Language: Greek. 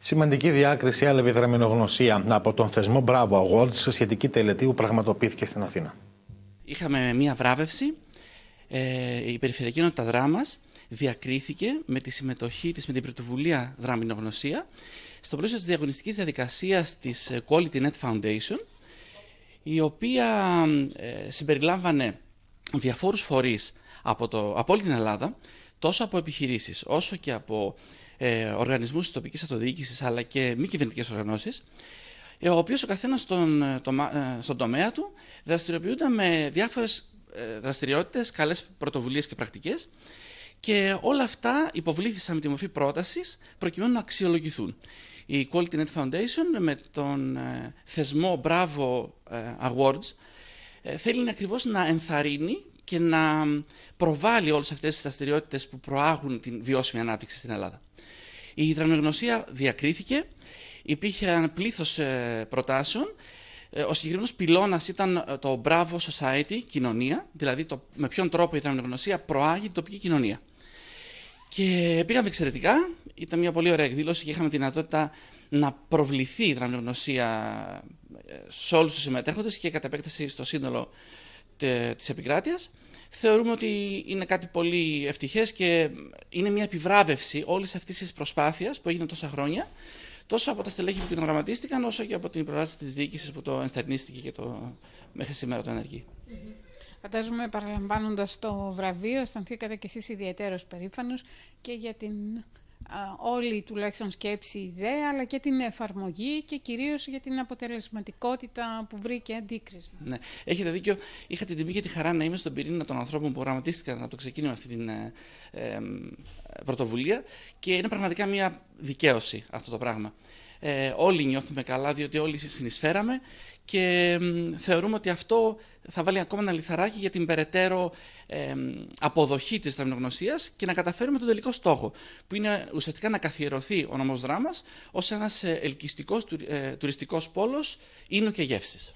Σημαντική διάκριση έλαβε η δραμινογνωσία από τον θεσμό Bravo Awards σε σχετική τελετή που πραγματοποιήθηκε στην Αθήνα. Είχαμε μία βράβευση. Ε, η Περιφερειακή Ενότητα Δράμας διακρίθηκε με τη συμμετοχή της με την πρωτοβουλία Δραμινογνωσία στο πλαίσιο της διαγωνιστικής διαδικασίας της ε, Quality Net Foundation η οποία ε, συμπεριλάμβανε διαφόρους φορείς από, από όλη την Ελλάδα τόσο από επιχειρήσεις όσο και από ε, οργανισμούς της τοπικής αυτοδιοίκησης αλλά και μη κυβερνητικές οργανώσεις, ε, ο οποίος ο καθένας ε, ε, στον, τομέα του δραστηριοποιούνται με διάφορες δραστηριότητες, καλές πρωτοβουλίες και πρακτικές. Και όλα αυτά υποβλήθησαν με τη μορφή πρότασης προκειμένου να αξιολογηθούν. Η Quality Net Foundation με τον θεσμό Bravo Awards θέλει ακριβώς να ενθαρρύνει και να προβάλλει όλες αυτές τις δραστηριότητες που προάγουν την βιώσιμη ανάπτυξη στην Ελλάδα. Η υδρανογνωσία διακρίθηκε, υπήρχε ένα πλήθος ε, προτάσεων. Ε, ο συγκεκριμένος πυλώνας ήταν ε, το Bravo Society, κοινωνία, δηλαδή το, με ποιον τρόπο η υδρανογνωσία προάγει την τοπική κοινωνία. Και πήγαμε εξαιρετικά, ήταν μια πολύ ωραία εκδήλωση και είχαμε τη δυνατότητα να προβληθεί η υδρανογνωσία σε όλους τους συμμετέχοντες και κατά επέκταση στο σύνολο ε, της επικράτειας θεωρούμε ότι είναι κάτι πολύ ευτυχές και είναι μια επιβράβευση όλης αυτής της προσπάθειας που έγινε τόσα χρόνια τόσο από τα στελέχη που την οραματίστηκαν όσο και από την προράση της διοίκησης που το ενστερνίστηκε και το, μέχρι σήμερα το ενεργεί. Mm-hmm. Φαντάζομαι παραλαμβάνοντας το βραβείο αισθανθήκατε κι εσείς ιδιαίτερος περήφανος και για την όλη τουλάχιστον σκέψη, ιδέα, αλλά και την εφαρμογή και κυρίως για την αποτελεσματικότητα που βρήκε αντίκρισμα. Ναι, έχετε δίκιο. Είχα την τιμή και τη χαρά να είμαι στον πυρήνα των ανθρώπων που οραματίστηκαν να το ξεκίνημα αυτή την ε, ε, πρωτοβουλία και είναι πραγματικά μια δικαίωση αυτό το πράγμα ε, όλοι νιώθουμε καλά διότι όλοι συνεισφέραμε και θεωρούμε ότι αυτό θα βάλει ακόμα ένα λιθαράκι για την περαιτέρω ε, αποδοχή της δραμινογνωσίας και να καταφέρουμε τον τελικό στόχο, που είναι ουσιαστικά να καθιερωθεί ο νομός δράμας ως ένας ε, ελκυστικός ε, τουριστικός πόλος ίνου και γεύσης.